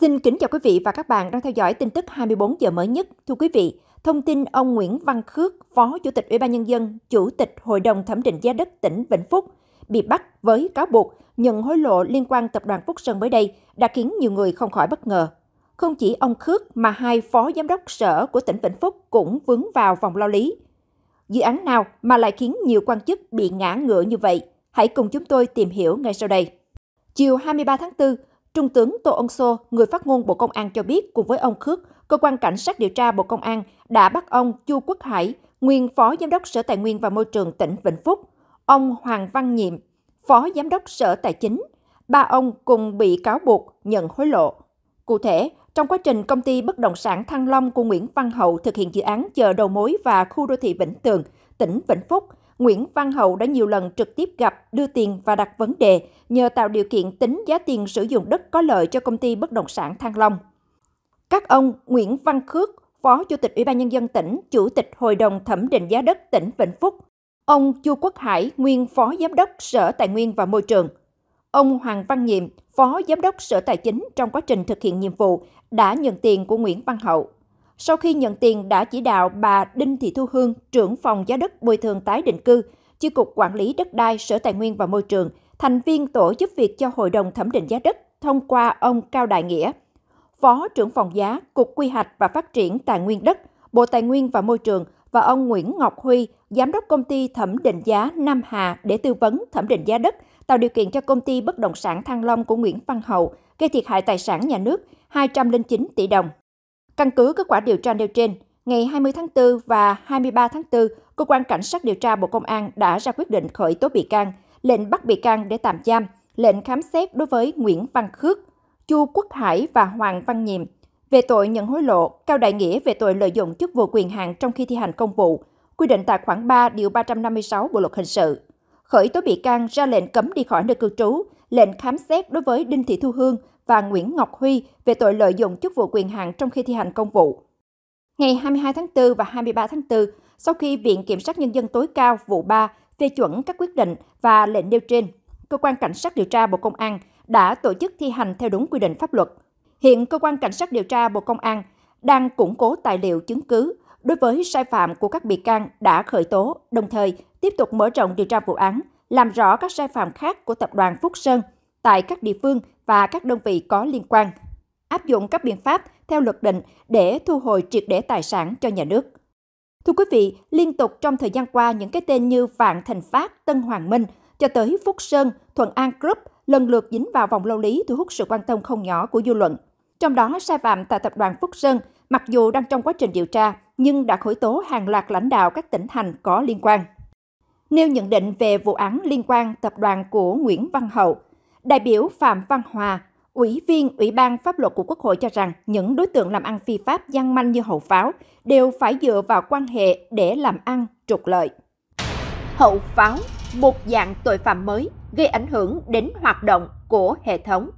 Xin kính chào quý vị và các bạn đang theo dõi tin tức 24 giờ mới nhất. Thưa quý vị, thông tin ông Nguyễn Văn Khước, Phó Chủ tịch Ủy ban Nhân dân, Chủ tịch Hội đồng Thẩm định Giá đất tỉnh Vĩnh Phúc bị bắt với cáo buộc nhận hối lộ liên quan tập đoàn Phúc Sơn mới đây đã khiến nhiều người không khỏi bất ngờ. Không chỉ ông Khước mà hai phó giám đốc sở của tỉnh Vĩnh Phúc cũng vướng vào vòng lao lý. Dự án nào mà lại khiến nhiều quan chức bị ngã ngựa như vậy? Hãy cùng chúng tôi tìm hiểu ngay sau đây. Chiều 23 tháng 4, Trung tướng Tô Ân Sô, người phát ngôn Bộ Công an cho biết cùng với ông Khước, Cơ quan Cảnh sát điều tra Bộ Công an đã bắt ông Chu Quốc Hải, nguyên Phó Giám đốc Sở Tài nguyên và Môi trường tỉnh Vĩnh Phúc, ông Hoàng Văn Nhiệm, Phó Giám đốc Sở Tài chính. Ba ông cùng bị cáo buộc nhận hối lộ. Cụ thể, trong quá trình công ty bất động sản Thăng Long của Nguyễn Văn Hậu thực hiện dự án chợ đầu mối và khu đô thị Vĩnh Tường, tỉnh Vĩnh Phúc, Nguyễn Văn Hậu đã nhiều lần trực tiếp gặp, đưa tiền và đặt vấn đề, nhờ tạo điều kiện tính giá tiền sử dụng đất có lợi cho công ty bất động sản Thăng Long. Các ông Nguyễn Văn Khước, Phó Chủ tịch Ủy ban Nhân dân tỉnh, Chủ tịch Hội đồng Thẩm định Giá đất tỉnh Vĩnh Phúc, ông Chu Quốc Hải, nguyên Phó Giám đốc Sở Tài nguyên và Môi trường, ông Hoàng Văn Nhiệm, Phó Giám đốc Sở Tài chính trong quá trình thực hiện nhiệm vụ đã nhận tiền của Nguyễn Văn Hậu. Sau khi nhận tiền đã chỉ đạo bà Đinh Thị Thu Hương, trưởng phòng giá đất bồi thường tái định cư, Chi cục Quản lý đất đai Sở Tài nguyên và Môi trường, thành viên tổ giúp việc cho Hội đồng thẩm định giá đất thông qua ông Cao Đại Nghĩa, Phó trưởng phòng giá, Cục Quy hoạch và Phát triển Tài nguyên đất, Bộ Tài nguyên và Môi trường và ông Nguyễn Ngọc Huy, Giám đốc công ty thẩm định giá Nam Hà để tư vấn thẩm định giá đất, tạo điều kiện cho công ty bất động sản Thăng Long của Nguyễn Văn Hậu gây thiệt hại tài sản nhà nước 209 tỷ đồng. Căn cứ kết quả điều tra nêu trên, ngày 20 tháng 4 và 23 tháng 4, Cơ quan Cảnh sát điều tra Bộ Công an đã ra quyết định khởi tố bị can, lệnh bắt bị can để tạm giam, lệnh khám xét đối với Nguyễn Văn Khước, Chu Quốc Hải và Hoàng Văn Nhiệm về tội nhận hối lộ, Cao Đại Nghĩa về tội lợi dụng chức vụ quyền hạn trong khi thi hành công vụ, quy định tại khoản 3 điều 356 Bộ luật hình sự. Khởi tố bị can ra lệnh cấm đi khỏi nơi cư trú, lệnh khám xét đối với Đinh Thị Thu Hương và Nguyễn Ngọc Huy về tội lợi dụng chức vụ quyền hạn trong khi thi hành công vụ. Ngày 22 tháng 4 và 23 tháng 4, sau khi Viện Kiểm sát Nhân dân tối cao vụ 3 phê chuẩn các quyết định và lệnh nêu trên, Cơ quan Cảnh sát điều tra Bộ Công an đã tổ chức thi hành theo đúng quy định pháp luật. Hiện Cơ quan Cảnh sát điều tra Bộ Công an đang củng cố tài liệu chứng cứ đối với sai phạm của các bị can đã khởi tố, đồng thời tiếp tục mở rộng điều tra vụ án, làm rõ các sai phạm khác của Tập đoàn Phúc Sơn tại các địa phương và các đơn vị có liên quan, áp dụng các biện pháp theo luật định để thu hồi triệt để tài sản cho nhà nước. Thưa quý vị, liên tục trong thời gian qua những cái tên như Vạn Thành Phát, Tân Hoàng Minh cho tới Phúc Sơn, Thuận An Group lần lượt dính vào vòng lao lý thu hút sự quan tâm không nhỏ của dư luận. Trong đó, sai phạm tại tập đoàn Phúc Sơn, mặc dù đang trong quá trình điều tra, nhưng đã khởi tố hàng loạt lãnh đạo các tỉnh thành có liên quan. Nêu nhận định về vụ án liên quan tập đoàn của Nguyễn Văn Hậu, Đại biểu Phạm Văn Hòa, Ủy viên Ủy ban Pháp luật của Quốc hội cho rằng những đối tượng làm ăn phi pháp gian manh như hậu pháo đều phải dựa vào quan hệ để làm ăn trục lợi. Hậu pháo, một dạng tội phạm mới gây ảnh hưởng đến hoạt động của hệ thống.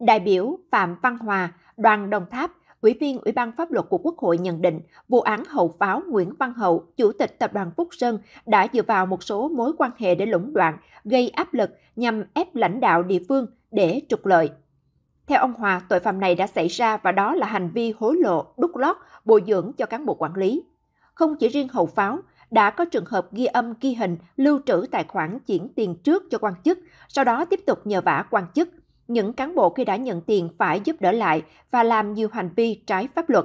Đại biểu Phạm Văn Hòa, đoàn Đồng Tháp Ủy viên Ủy ban Pháp luật của Quốc hội nhận định, vụ án hậu pháo Nguyễn Văn Hậu, Chủ tịch Tập đoàn Phúc Sơn đã dựa vào một số mối quan hệ để lũng đoạn, gây áp lực nhằm ép lãnh đạo địa phương để trục lợi. Theo ông Hòa, tội phạm này đã xảy ra và đó là hành vi hối lộ, đút lót, bồi dưỡng cho cán bộ quản lý. Không chỉ riêng hậu pháo, đã có trường hợp ghi âm ghi hình lưu trữ tài khoản chuyển tiền trước cho quan chức, sau đó tiếp tục nhờ vả quan chức những cán bộ khi đã nhận tiền phải giúp đỡ lại và làm nhiều hành vi trái pháp luật.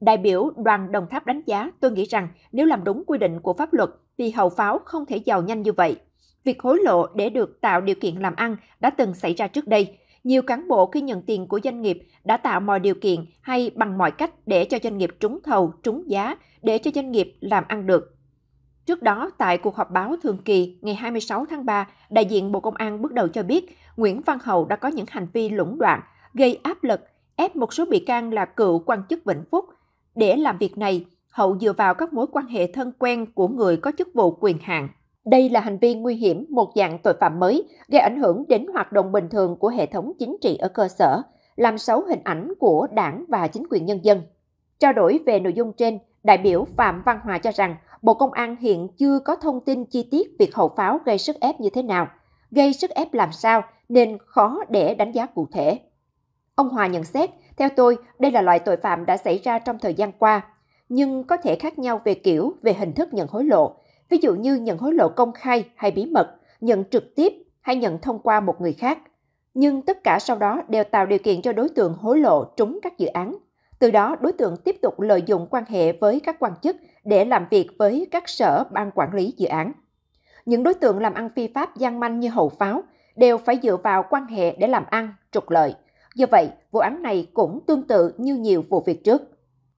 Đại biểu đoàn Đồng Tháp đánh giá tôi nghĩ rằng nếu làm đúng quy định của pháp luật thì hậu pháo không thể giàu nhanh như vậy. Việc hối lộ để được tạo điều kiện làm ăn đã từng xảy ra trước đây. Nhiều cán bộ khi nhận tiền của doanh nghiệp đã tạo mọi điều kiện hay bằng mọi cách để cho doanh nghiệp trúng thầu, trúng giá, để cho doanh nghiệp làm ăn được. Trước đó, tại cuộc họp báo thường kỳ ngày 26 tháng 3, đại diện Bộ Công an bước đầu cho biết Nguyễn Văn Hậu đã có những hành vi lũng đoạn, gây áp lực, ép một số bị can là cựu quan chức Vĩnh Phúc. Để làm việc này, Hậu dựa vào các mối quan hệ thân quen của người có chức vụ quyền hạn. Đây là hành vi nguy hiểm, một dạng tội phạm mới, gây ảnh hưởng đến hoạt động bình thường của hệ thống chính trị ở cơ sở, làm xấu hình ảnh của đảng và chính quyền nhân dân. Trao đổi về nội dung trên, đại biểu Phạm Văn Hòa cho rằng Bộ Công an hiện chưa có thông tin chi tiết việc hậu pháo gây sức ép như thế nào, gây sức ép làm sao nên khó để đánh giá cụ thể. Ông Hòa nhận xét, theo tôi, đây là loại tội phạm đã xảy ra trong thời gian qua, nhưng có thể khác nhau về kiểu, về hình thức nhận hối lộ, ví dụ như nhận hối lộ công khai hay bí mật, nhận trực tiếp hay nhận thông qua một người khác. Nhưng tất cả sau đó đều tạo điều kiện cho đối tượng hối lộ trúng các dự án. Từ đó, đối tượng tiếp tục lợi dụng quan hệ với các quan chức để làm việc với các sở ban quản lý dự án. Những đối tượng làm ăn phi pháp gian manh như hậu pháo đều phải dựa vào quan hệ để làm ăn, trục lợi. Do vậy, vụ án này cũng tương tự như nhiều vụ việc trước.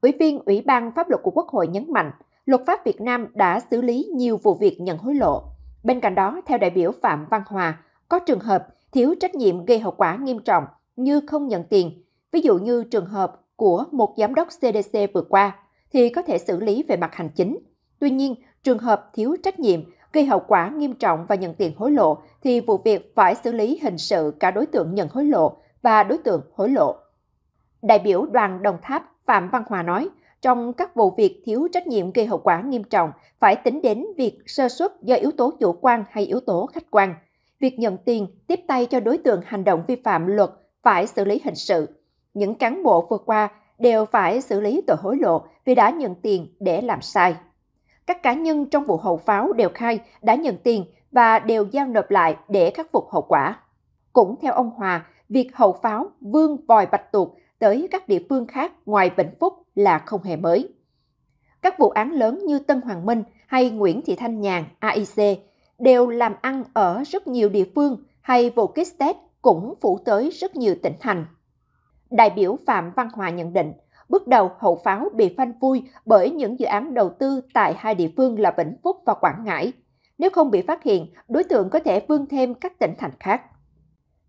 Ủy viên Ủy ban Pháp luật của Quốc hội nhấn mạnh, luật pháp Việt Nam đã xử lý nhiều vụ việc nhận hối lộ. Bên cạnh đó, theo đại biểu Phạm Văn Hòa, có trường hợp thiếu trách nhiệm gây hậu quả nghiêm trọng như không nhận tiền, ví dụ như trường hợp của một giám đốc CDC vừa qua – thì có thể xử lý về mặt hành chính. Tuy nhiên, trường hợp thiếu trách nhiệm, gây hậu quả nghiêm trọng và nhận tiền hối lộ thì vụ việc phải xử lý hình sự cả đối tượng nhận hối lộ và đối tượng hối lộ. Đại biểu đoàn Đồng Tháp Phạm Văn Hòa nói, trong các vụ việc thiếu trách nhiệm gây hậu quả nghiêm trọng phải tính đến việc sơ xuất do yếu tố chủ quan hay yếu tố khách quan. Việc nhận tiền tiếp tay cho đối tượng hành động vi phạm luật phải xử lý hình sự. Những cán bộ vừa qua đều phải xử lý tội hối lộ vì đã nhận tiền để làm sai. Các cá nhân trong vụ hậu pháo đều khai đã nhận tiền và đều giao nộp lại để khắc phục hậu quả. Cũng theo ông Hòa, việc hậu pháo vương vòi bạch tuộc tới các địa phương khác ngoài Vĩnh Phúc là không hề mới. Các vụ án lớn như Tân Hoàng Minh hay Nguyễn Thị Thanh Nhàn, AIC, đều làm ăn ở rất nhiều địa phương hay vụ kit test cũng phủ tới rất nhiều tỉnh thành. Đại biểu Phạm Văn Hòa nhận định, bước đầu hậu pháo bị phanh phui bởi những dự án đầu tư tại hai địa phương là Vĩnh Phúc và Quảng Ngãi. Nếu không bị phát hiện, đối tượng có thể vươn thêm các tỉnh thành khác.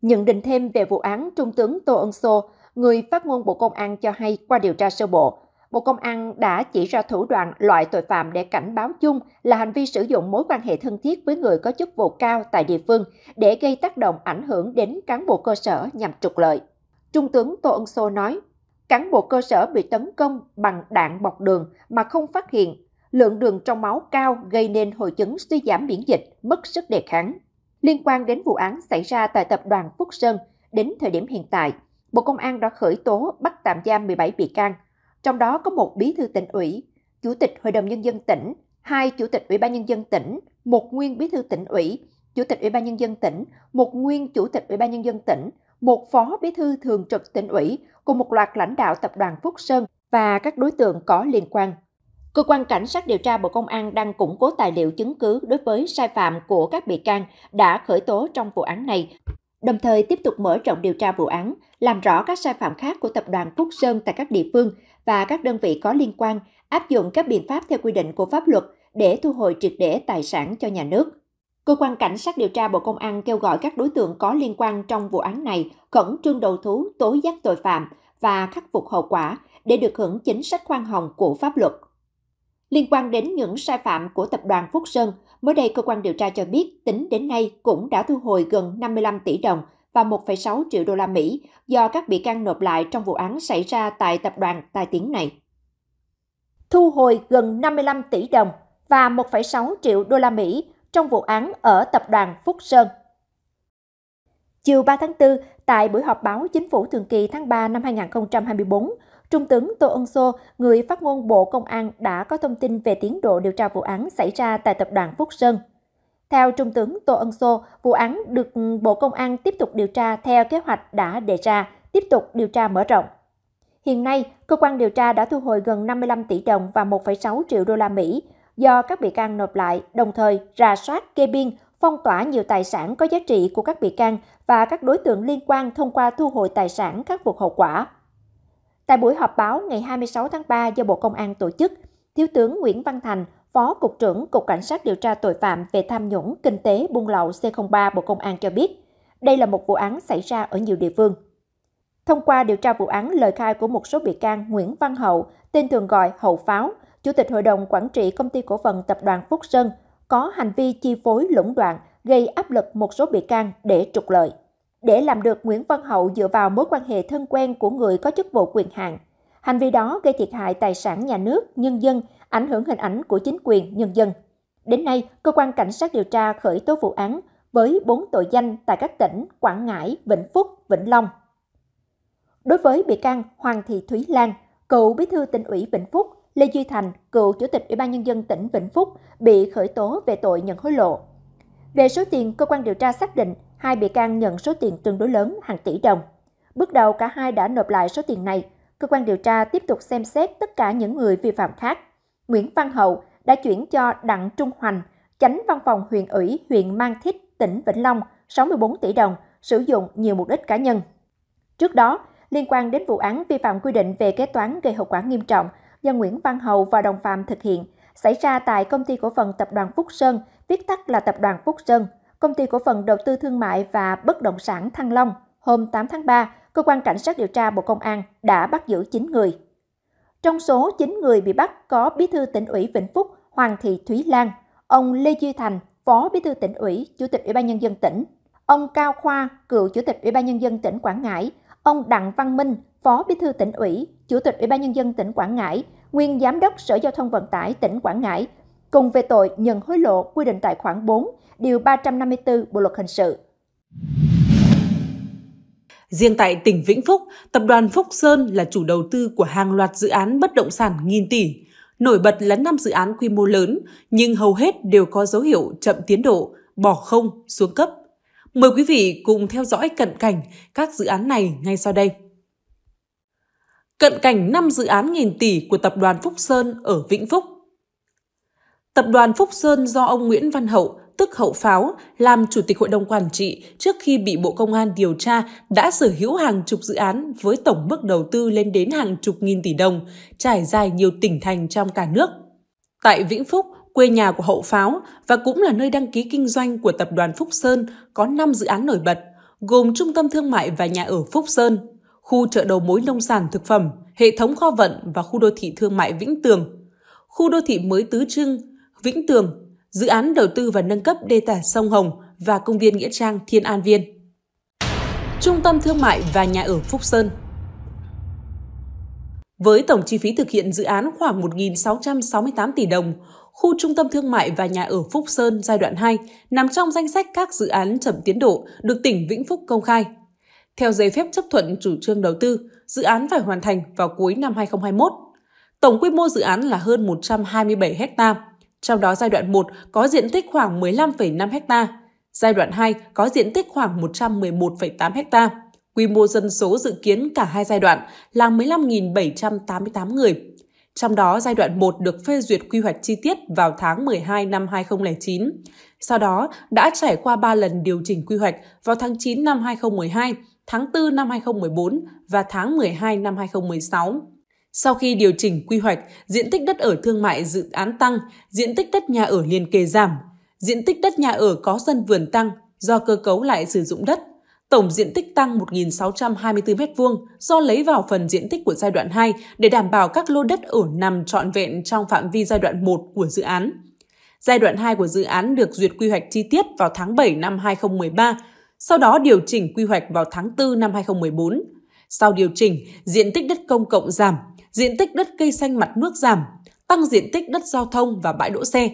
Nhận định thêm về vụ án Trung tướng Tô Ân Sô, người phát ngôn Bộ Công an cho hay qua điều tra sơ bộ, Bộ Công an đã chỉ ra thủ đoạn loại tội phạm để cảnh báo chung là hành vi sử dụng mối quan hệ thân thiết với người có chức vụ cao tại địa phương để gây tác động ảnh hưởng đến cán bộ cơ sở nhằm trục lợi. Trung tướng Tô Ân Sô nói, cán bộ cơ sở bị tấn công bằng đạn bọc đường mà không phát hiện, lượng đường trong máu cao gây nên hội chứng suy giảm miễn dịch, mất sức đề kháng. Liên quan đến vụ án xảy ra tại tập đoàn Phúc Sơn, đến thời điểm hiện tại, Bộ Công an đã khởi tố bắt tạm giam 17 bị can, trong đó có một bí thư tỉnh ủy, chủ tịch Hội đồng Nhân dân tỉnh, hai chủ tịch Ủy ban Nhân dân tỉnh, một nguyên bí thư tỉnh ủy, chủ tịch Ủy ban Nhân dân tỉnh, một nguyên chủ tịch Ủy ban Nhân dân tỉnh, một phó bí thư thường trực tỉnh ủy cùng một loạt lãnh đạo tập đoàn Phúc Sơn và các đối tượng có liên quan. Cơ quan Cảnh sát điều tra Bộ Công an đang củng cố tài liệu chứng cứ đối với sai phạm của các bị can đã khởi tố trong vụ án này, đồng thời tiếp tục mở rộng điều tra vụ án, làm rõ các sai phạm khác của tập đoàn Phúc Sơn tại các địa phương và các đơn vị có liên quan, áp dụng các biện pháp theo quy định của pháp luật để thu hồi triệt để tài sản cho nhà nước. Cơ quan Cảnh sát điều tra Bộ Công an kêu gọi các đối tượng có liên quan trong vụ án này khẩn trương đầu thú, tố giác tội phạm và khắc phục hậu quả để được hưởng chính sách khoan hồng của pháp luật. Liên quan đến những sai phạm của tập đoàn Phúc Sơn, mới đây cơ quan điều tra cho biết tính đến nay cũng đã thu hồi gần 55 tỷ đồng và 1,6 triệu đô la Mỹ do các bị can nộp lại trong vụ án xảy ra tại tập đoàn tài tiếng này. Thu hồi gần 55 tỷ đồng và 1,6 triệu đô la Mỹ trong vụ án ở tập đoàn Phúc Sơn. Chiều 3 tháng 4, tại buổi họp báo Chính phủ thường kỳ tháng 3 năm 2024, Trung tướng Tô Ân Sô, người phát ngôn Bộ Công an đã có thông tin về tiến độ điều tra vụ án xảy ra tại tập đoàn Phúc Sơn. Theo Trung tướng Tô Ân Sô, vụ án được Bộ Công an tiếp tục điều tra theo kế hoạch đã đề ra, tiếp tục điều tra mở rộng. Hiện nay, cơ quan điều tra đã thu hồi gần 55 tỷ đồng và 1,6 triệu đô la Mỹ, do các bị can nộp lại, đồng thời rà soát, kê biên, phong tỏa nhiều tài sản có giá trị của các bị can và các đối tượng liên quan thông qua thu hồi tài sản khắc phục hậu quả. Tại buổi họp báo ngày 26 tháng 3 do Bộ Công an tổ chức, Thiếu tướng Nguyễn Văn Thành, Phó Cục trưởng Cục Cảnh sát điều tra tội phạm về tham nhũng kinh tế buôn lậu C03 Bộ Công an cho biết, đây là một vụ án xảy ra ở nhiều địa phương. Thông qua điều tra vụ án lời khai của một số bị can Nguyễn Văn Hậu, tên thường gọi Hậu Pháo, Chủ tịch Hội đồng Quản trị Công ty Cổ phần Tập đoàn Phúc Sơn có hành vi chi phối lũng đoạn gây áp lực một số bị can để trục lợi. Để làm được, Nguyễn Văn Hậu dựa vào mối quan hệ thân quen của người có chức vụ quyền hạn. Hành vi đó gây thiệt hại tài sản nhà nước, nhân dân, ảnh hưởng hình ảnh của chính quyền, nhân dân. Đến nay, cơ quan cảnh sát điều tra khởi tố vụ án với 4 tội danh tại các tỉnh Quảng Ngãi, Vĩnh Phúc, Vĩnh Long. Đối với bị can Hoàng Thị Thúy Lan, cựu bí thư tỉnh ủy Vĩnh Phúc, Lê Duy Thành, cựu chủ tịch Ủy ban nhân dân tỉnh Vĩnh Phúc bị khởi tố về tội nhận hối lộ. Về số tiền, cơ quan điều tra xác định hai bị can nhận số tiền tương đối lớn hàng tỷ đồng. Bước đầu cả hai đã nộp lại số tiền này. Cơ quan điều tra tiếp tục xem xét tất cả những người vi phạm khác. Nguyễn Văn Hậu đã chuyển cho Đặng Trung Hoành, chánh văn phòng huyện ủy huyện Mang Thít, tỉnh Vĩnh Long, 64 tỷ đồng, sử dụng nhiều mục đích cá nhân. Trước đó, liên quan đến vụ án vi phạm quy định về kế toán gây hậu quả nghiêm trọng do Nguyễn Văn Hậu và đồng phạm thực hiện xảy ra tại công ty cổ phần tập đoàn Phúc Sơn, viết tắt là tập đoàn Phúc Sơn, công ty cổ phần đầu tư thương mại và bất động sản Thăng Long. Hôm 8 tháng 3, cơ quan cảnh sát điều tra Bộ Công an đã bắt giữ 9 người. Trong số 9 người bị bắt có Bí thư tỉnh ủy Vĩnh Phúc Hoàng Thị Thúy Lan, ông Lê Duy Thành, Phó Bí thư tỉnh ủy, Chủ tịch Ủy ban nhân dân tỉnh, ông Cao Khoa, cựu Chủ tịch Ủy ban nhân dân tỉnh Quảng Ngãi, Ông Đặng Văn Minh, Phó Bí thư tỉnh ủy, Chủ tịch Ủy ban nhân dân tỉnh Quảng Ngãi, nguyên Giám đốc Sở Giao thông Vận tải tỉnh Quảng Ngãi, cùng về tội nhận hối lộ quy định tại khoản 4, điều 354 Bộ luật hình sự. Riêng tại tỉnh Vĩnh Phúc, tập đoàn Phúc Sơn là chủ đầu tư của hàng loạt dự án bất động sản nghìn tỷ. Nổi bật là 5 dự án quy mô lớn, nhưng hầu hết đều có dấu hiệu chậm tiến độ, bỏ không, xuống cấp. Mời quý vị cùng theo dõi cận cảnh các dự án này ngay sau đây. Cận cảnh 5 dự án nghìn tỷ của Tập đoàn Phúc Sơn ở Vĩnh Phúc Tập đoàn Phúc Sơn do ông Nguyễn Văn Hậu, tức Hậu Pháo, làm Chủ tịch Hội đồng Quản trị trước khi bị Bộ Công an điều tra đã sở hữu hàng chục dự án với tổng mức đầu tư lên đến hàng chục nghìn tỷ đồng, trải dài nhiều tỉnh thành trong cả nước. Tại Vĩnh Phúc, quê nhà của hậu pháo và cũng là nơi đăng ký kinh doanh của tập đoàn Phúc Sơn có 5 dự án nổi bật, gồm Trung tâm Thương mại và Nhà ở Phúc Sơn, khu chợ đầu mối nông sản thực phẩm, hệ thống kho vận và khu đô thị thương mại Vĩnh Tường, khu đô thị mới Tứ Trưng, Vĩnh Tường, dự án đầu tư và nâng cấp đê tả sông Hồng và công viên Nghĩa Trang Thiên An Viên. Trung tâm Thương mại và Nhà ở Phúc Sơn Với tổng chi phí thực hiện dự án khoảng 1.668 tỷ đồng, khu trung tâm thương mại và nhà ở Phúc Sơn giai đoạn 2 nằm trong danh sách các dự án chậm tiến độ được tỉnh Vĩnh Phúc công khai. Theo giấy phép chấp thuận chủ trương đầu tư, dự án phải hoàn thành vào cuối năm 2021. Tổng quy mô dự án là hơn 127 ha, trong đó giai đoạn 1 có diện tích khoảng 15,5 ha, giai đoạn 2 có diện tích khoảng 111,8 ha. Quy mô dân số dự kiến cả hai giai đoạn là 15.788 người, trong đó, giai đoạn 1 được phê duyệt quy hoạch chi tiết vào tháng 12 năm 2009. Sau đó, đã trải qua 3 lần điều chỉnh quy hoạch vào tháng 9 năm 2012, tháng 4 năm 2014 và tháng 12 năm 2016. Sau khi điều chỉnh quy hoạch, diện tích đất ở thương mại dự án tăng, diện tích đất nhà ở liền kề giảm, diện tích đất nhà ở có sân vườn tăng do cơ cấu lại sử dụng đất Tổng diện tích tăng 1.624 m2 do lấy vào phần diện tích của giai đoạn 2 để đảm bảo các lô đất ở nằm trọn vẹn trong phạm vi giai đoạn 1 của dự án. Giai đoạn 2 của dự án được duyệt quy hoạch chi tiết vào tháng 7 năm 2013, sau đó điều chỉnh quy hoạch vào tháng 4 năm 2014. Sau điều chỉnh, diện tích đất công cộng giảm, diện tích đất cây xanh mặt nước giảm, tăng diện tích đất giao thông và bãi đỗ xe.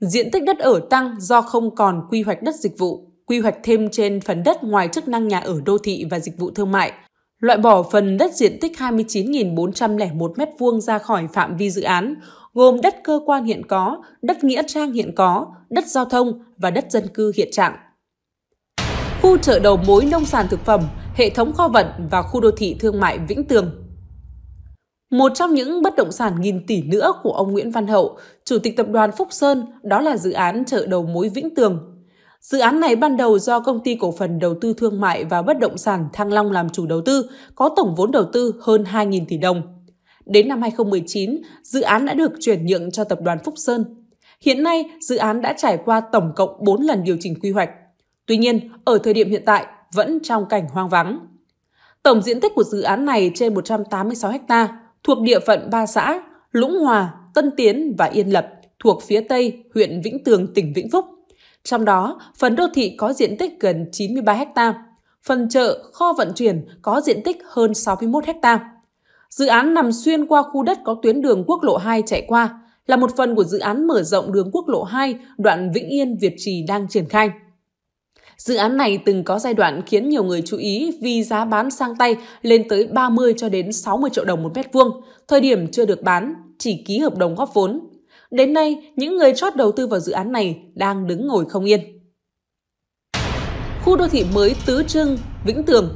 Diện tích đất ở tăng do không còn quy hoạch đất dịch vụ quy hoạch thêm trên phần đất ngoài chức năng nhà ở đô thị và dịch vụ thương mại, loại bỏ phần đất diện tích 29.401 m2 ra khỏi phạm vi dự án, gồm đất cơ quan hiện có, đất nghĩa trang hiện có, đất giao thông và đất dân cư hiện trạng. Khu chợ đầu mối nông sản thực phẩm, hệ thống kho vận và khu đô thị thương mại Vĩnh Tường một trong những bất động sản nghìn tỷ nữa của ông Nguyễn Văn Hậu, Chủ tịch Tập đoàn Phúc Sơn, đó là dự án chợ đầu mối Vĩnh Tường Dự án này ban đầu do công ty cổ phần đầu tư thương mại và bất động sản Thăng Long làm chủ đầu tư, có tổng vốn đầu tư hơn 2.000 tỷ đồng. Đến năm 2019, dự án đã được chuyển nhượng cho tập đoàn Phúc Sơn. Hiện nay, dự án đã trải qua tổng cộng 4 lần điều chỉnh quy hoạch. Tuy nhiên, ở thời điểm hiện tại, vẫn trong cảnh hoang vắng. Tổng diện tích của dự án này trên 186 ha, thuộc địa phận ba xã Lũng Hòa, Tân Tiến và Yên Lập, thuộc phía Tây, huyện Vĩnh Tường, tỉnh Vĩnh Phúc. Trong đó, phần đô thị có diện tích gần 93 ha, phần chợ, kho vận chuyển có diện tích hơn 61 ha. Dự án nằm xuyên qua khu đất có tuyến đường quốc lộ 2 chạy qua, là một phần của dự án mở rộng đường quốc lộ 2 đoạn Vĩnh Yên Việt Trì đang triển khai. Dự án này từng có giai đoạn khiến nhiều người chú ý vì giá bán sang tay lên tới 30 cho đến 60 triệu đồng một mét vuông, thời điểm chưa được bán, chỉ ký hợp đồng góp vốn. Đến nay, những người chót đầu tư vào dự án này đang đứng ngồi không yên. Khu đô thị mới Tứ Trưng, Vĩnh Tường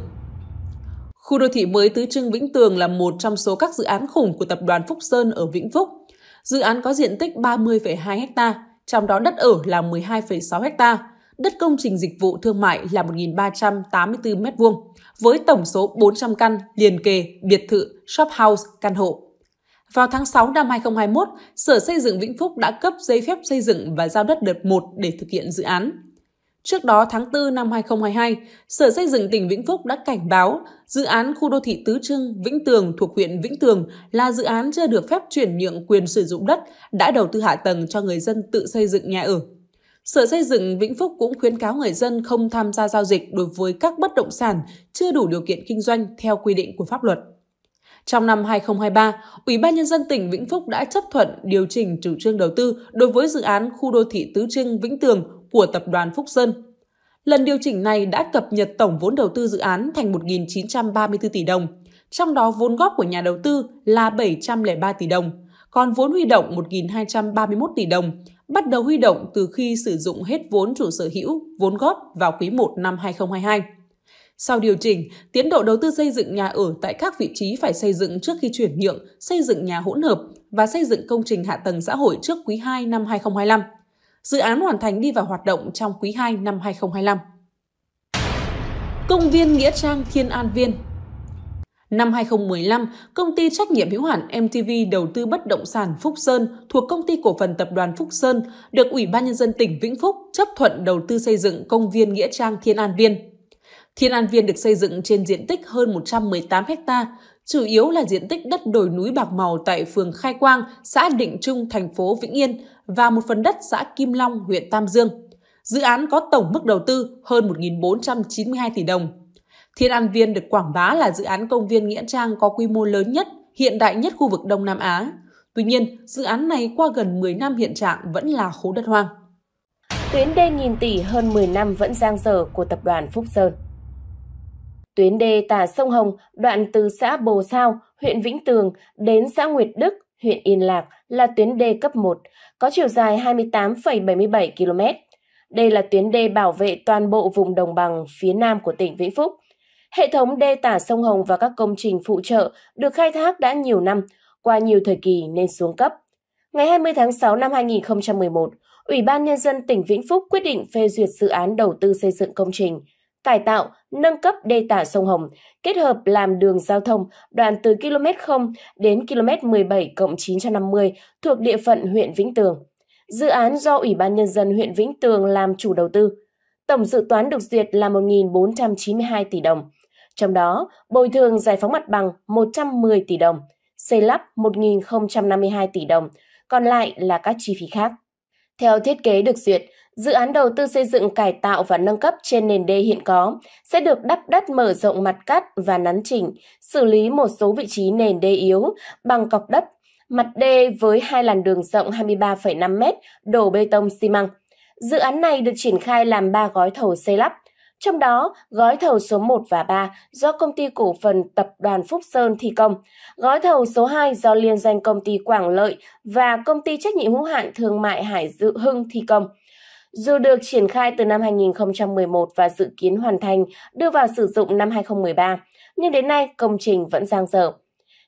Khu đô thị mới Tứ Trưng Vĩnh Tường là một trong số các dự án khủng của tập đoàn Phúc Sơn ở Vĩnh Phúc. Dự án có diện tích 30,2 ha, trong đó đất ở là 12,6 ha, đất công trình dịch vụ thương mại là 1.384 m2, với tổng số 400 căn liền kề, biệt thự, shop house, căn hộ. Vào tháng 6 năm 2021, Sở Xây dựng Vĩnh Phúc đã cấp giấy phép xây dựng và giao đất đợt 1 để thực hiện dự án. Trước đó tháng 4 năm 2022, Sở Xây dựng tỉnh Vĩnh Phúc đã cảnh báo dự án khu đô thị Tứ Trưng, Vĩnh Tường thuộc huyện Vĩnh Tường là dự án chưa được phép chuyển nhượng quyền sử dụng đất, đã đầu tư hạ tầng cho người dân tự xây dựng nhà ở. Sở Xây dựng Vĩnh Phúc cũng khuyến cáo người dân không tham gia giao dịch đối với các bất động sản chưa đủ điều kiện kinh doanh theo quy định của pháp luật. Trong năm 2023, Ủy ban Nhân dân tỉnh Vĩnh Phúc đã chấp thuận điều chỉnh chủ trương đầu tư đối với dự án khu đô thị Tứ Trưng Vĩnh Tường của Tập đoàn Phúc Sơn. Lần điều chỉnh này đã cập nhật tổng vốn đầu tư dự án thành 1.934 tỷ đồng, trong đó vốn góp của nhà đầu tư là 703 tỷ đồng, còn vốn huy động 1.231 tỷ đồng, bắt đầu huy động từ khi sử dụng hết vốn chủ sở hữu, vốn góp vào quý 1 năm 2022. Sau điều chỉnh, tiến độ đầu tư xây dựng nhà ở tại các vị trí phải xây dựng trước khi chuyển nhượng, xây dựng nhà hỗn hợp và xây dựng công trình hạ tầng xã hội trước quý 2 năm 2025. Dự án hoàn thành đi vào hoạt động trong quý 2 năm 2025. Công viên Nghĩa Trang Thiên An Viên Năm 2015, công ty trách nhiệm hữu hạn MTV đầu tư bất động sản Phúc Sơn thuộc công ty cổ phần tập đoàn Phúc Sơn được Ủy ban Nhân dân tỉnh Vĩnh Phúc chấp thuận đầu tư xây dựng công viên Nghĩa Trang Thiên An Viên. Thiên An Viên được xây dựng trên diện tích hơn 118 ha, chủ yếu là diện tích đất đồi núi bạc màu tại phường Khai Quang, xã Định Trung, thành phố Vĩnh Yên và một phần đất xã Kim Long, huyện Tam Dương. Dự án có tổng mức đầu tư hơn 1.492 tỷ đồng. Thiên An Viên được quảng bá là dự án công viên Nghĩa Trang có quy mô lớn nhất, hiện đại nhất khu vực Đông Nam Á. Tuy nhiên, dự án này qua gần 10 năm hiện trạng vẫn là khố đất hoang. Tuyến đê nghìn tỷ hơn 10 năm vẫn giang dở của tập đoàn Phúc Sơn. Tuyến đê tả sông Hồng đoạn từ xã Bồ Sao, huyện Vĩnh Tường đến xã Nguyệt Đức, huyện Yên Lạc là tuyến đê cấp 1, có chiều dài 28,77 km. Đây là tuyến đê bảo vệ toàn bộ vùng đồng bằng phía nam của tỉnh Vĩnh Phúc. Hệ thống đê tả sông Hồng và các công trình phụ trợ được khai thác đã nhiều năm, qua nhiều thời kỳ nên xuống cấp. Ngày 20 tháng 6 năm 2011, Ủy ban Nhân dân tỉnh Vĩnh Phúc quyết định phê duyệt dự án đầu tư xây dựng công trình, cải tạo, nâng cấp đê tả sông Hồng, kết hợp làm đường giao thông đoạn từ km 0 đến km 17 cộng 950 thuộc địa phận huyện Vĩnh Tường. Dự án do Ủy ban Nhân dân huyện Vĩnh Tường làm chủ đầu tư. Tổng dự toán được duyệt là 1.492 tỷ đồng. Trong đó, bồi thường giải phóng mặt bằng 110 tỷ đồng, xây lắp 1.052 tỷ đồng, còn lại là các chi phí khác. Theo thiết kế được duyệt, Dự án đầu tư xây dựng cải tạo và nâng cấp trên nền đê hiện có sẽ được đắp đất mở rộng mặt cắt và nắn chỉnh, xử lý một số vị trí nền đê yếu bằng cọc đất, mặt đê với hai làn đường rộng 23,5 m, đổ bê tông xi măng. Dự án này được triển khai làm 3 gói thầu xây lắp, trong đó gói thầu số 1 và 3 do công ty cổ phần tập đoàn Phúc Sơn thi công, gói thầu số 2 do liên danh công ty Quảng Lợi và công ty trách nhiệm hữu hạn thương mại Hải Dự Hưng thi công. Dù được triển khai từ năm 2011 và dự kiến hoàn thành đưa vào sử dụng năm 2013, nhưng đến nay công trình vẫn giang dở.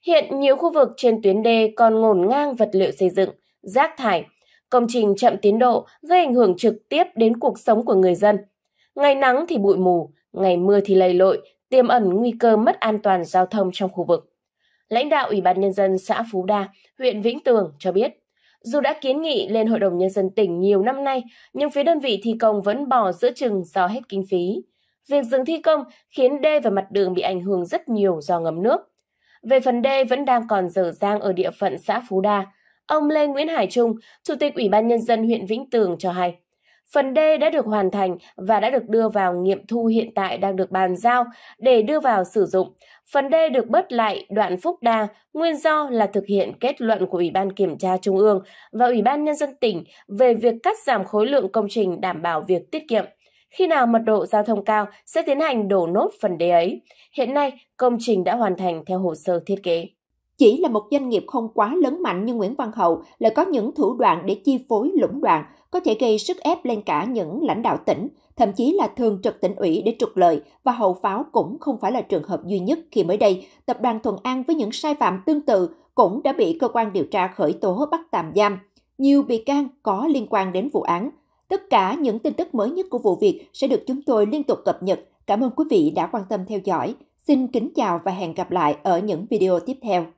Hiện nhiều khu vực trên tuyến đê còn ngổn ngang vật liệu xây dựng, rác thải. Công trình chậm tiến độ gây ảnh hưởng trực tiếp đến cuộc sống của người dân. Ngày nắng thì bụi mù, ngày mưa thì lầy lội, tiềm ẩn nguy cơ mất an toàn giao thông trong khu vực. Lãnh đạo Ủy ban Nhân dân xã Phú Đa, huyện Vĩnh Tường cho biết dù đã kiến nghị lên Hội đồng Nhân dân tỉnh nhiều năm nay, nhưng phía đơn vị thi công vẫn bỏ giữa chừng do hết kinh phí. Việc dừng thi công khiến đê và mặt đường bị ảnh hưởng rất nhiều do ngấm nước. Về phần đê vẫn đang còn dở dang ở địa phận xã Phú Đa, ông Lê Nguyễn Hải Trung, Chủ tịch Ủy ban Nhân dân huyện Vĩnh Tường cho hay. Phần đê đã được hoàn thành và đã được đưa vào nghiệm thu hiện tại đang được bàn giao để đưa vào sử dụng. Phần đê được bớt lại đoạn Phúc Đa, nguyên do là thực hiện kết luận của Ủy ban Kiểm tra Trung ương và Ủy ban Nhân dân tỉnh về việc cắt giảm khối lượng công trình đảm bảo việc tiết kiệm. Khi nào mật độ giao thông cao sẽ tiến hành đổ nốt phần đê ấy. Hiện nay, công trình đã hoàn thành theo hồ sơ thiết kế. Chỉ là một doanh nghiệp không quá lớn mạnh như Nguyễn Văn Hậu lại có những thủ đoạn để chi phối lũng đoạn, có thể gây sức ép lên cả những lãnh đạo tỉnh, thậm chí là thường trực tỉnh ủy để trục lợi và hậu pháo cũng không phải là trường hợp duy nhất khi mới đây, tập đoàn Thuận An với những sai phạm tương tự cũng đã bị cơ quan điều tra khởi tố bắt tạm giam. Nhiều bị can có liên quan đến vụ án. Tất cả những tin tức mới nhất của vụ việc sẽ được chúng tôi liên tục cập nhật. Cảm ơn quý vị đã quan tâm theo dõi. Xin kính chào và hẹn gặp lại ở những video tiếp theo.